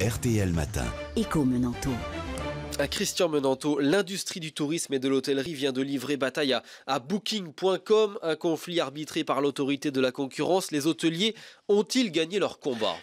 RTL Matin. Écho Menanto. À Christian Menanto, l'industrie du tourisme et de l'hôtellerie vient de livrer bataille à, Booking.com, un conflit arbitré par l'autorité de la concurrence. Les hôteliers ont-ils gagné leur combat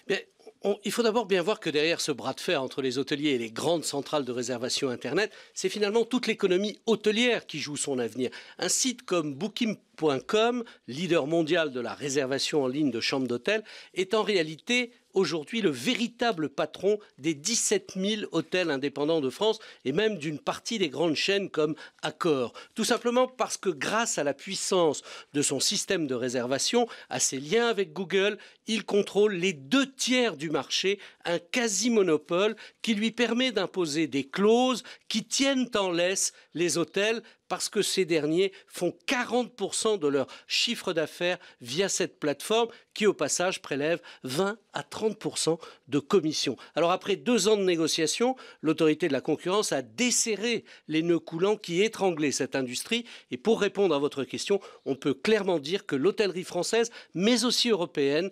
il faut d'abord bien voir que derrière ce bras de fer entre les hôteliers et les grandes centrales de réservation Internet, c'est finalement toute l'économie hôtelière qui joue son avenir. Un site comme Booking.com, leader mondial de la réservation en ligne de chambres d'hôtel, est en réalité aujourd'hui le véritable patron des 17 000 hôtels indépendants de France et même d'une partie des grandes chaînes comme Accor. Tout simplement parce que grâce à la puissance de son système de réservation, à ses liens avec Google, il contrôle les deux tiers du marché, un quasi-monopole qui lui permet d'imposer des clauses qui tiennent en laisse les hôtels parce que ces derniers font 40% de leur chiffre d'affaires via cette plateforme qui, au passage, prélève 20 à 30% de commission. Alors, après deux ans de négociations, l'autorité de la concurrence a desserré les nœuds coulants qui étranglaient cette industrie. Et pour répondre à votre question, on peut clairement dire que l'hôtellerie française, mais aussi européenne,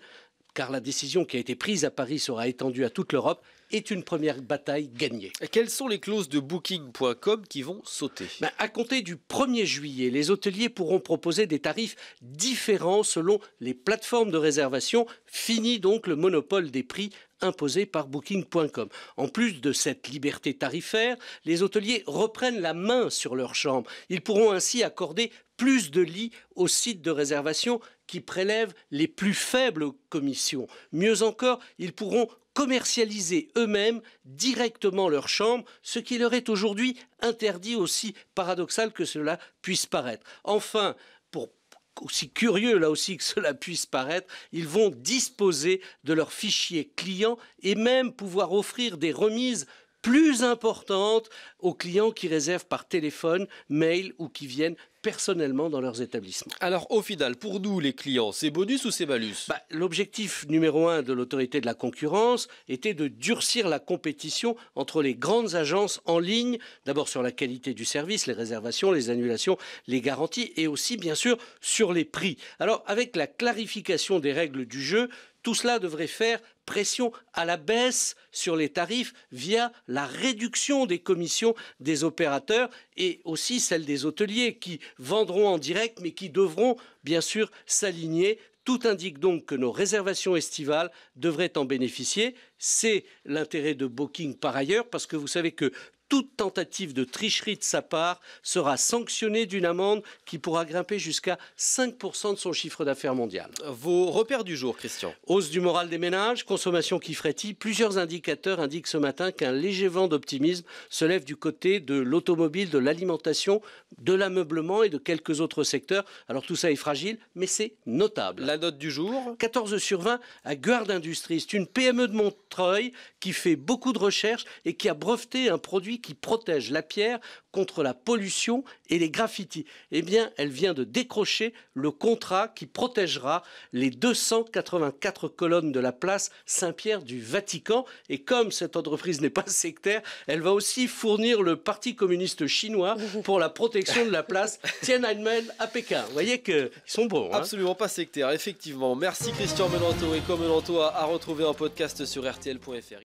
car la décision qui a été prise à Paris sera étendue à toute l'Europe, est une première bataille gagnée. quelles sont les clauses de booking.com qui vont sauter ben, À compter du 1er juillet, les hôteliers pourront proposer des tarifs différents selon les plateformes de réservation. Fini donc le monopole des prix imposée par booking.com. En plus de cette liberté tarifaire, les hôteliers reprennent la main sur leurs chambres. Ils pourront ainsi accorder plus de lits aux sites de réservation qui prélèvent les plus faibles commissions. Mieux encore, ils pourront commercialiser eux-mêmes directement leurs chambres, ce qui leur est aujourd'hui interdit aussi paradoxal que cela puisse paraître. Enfin, pour aussi curieux là aussi que cela puisse paraître, ils vont disposer de leurs fichiers clients et même pouvoir offrir des remises plus importantes aux clients qui réservent par téléphone, mail ou qui viennent personnellement dans leurs établissements. Alors au final, pour nous les clients, c'est bonus ou c'est malus bah, L'objectif numéro un de l'autorité de la concurrence était de durcir la compétition entre les grandes agences en ligne, d'abord sur la qualité du service, les réservations, les annulations, les garanties et aussi bien sûr sur les prix. Alors avec la clarification des règles du jeu, tout cela devrait faire pression à la baisse sur les tarifs via la réduction des commissions des opérateurs et aussi celle des hôteliers qui vendront en direct, mais qui devront bien sûr s'aligner. Tout indique donc que nos réservations estivales devraient en bénéficier. C'est l'intérêt de Booking par ailleurs, parce que vous savez que toute tentative de tricherie de sa part sera sanctionnée d'une amende qui pourra grimper jusqu'à 5% de son chiffre d'affaires mondial. Vos repères du jour, Christian. Hausse du moral des ménages, consommation qui frétille, plusieurs indicateurs indiquent ce matin qu'un léger vent d'optimisme se lève du côté de l'automobile, de l'alimentation, de l'ameublement et de quelques autres secteurs. Alors tout ça est fragile, mais c'est notable. La note du jour 14 sur 20 à Guard Industries, une PME de Montreuil qui fait beaucoup de recherches et qui a breveté un produit qui protège la pierre contre la pollution et les graffitis. Eh bien, elle vient de décrocher le contrat qui protégera les 284 colonnes de la place Saint-Pierre du Vatican. Et comme cette entreprise n'est pas sectaire, elle va aussi fournir le Parti communiste chinois pour la protection de la place Tiananmen à Pékin. Vous voyez qu'ils sont bons. Hein. Absolument pas sectaire, effectivement. Merci Christian Melanto et comme Melanto à retrouver en podcast sur rtl.fr.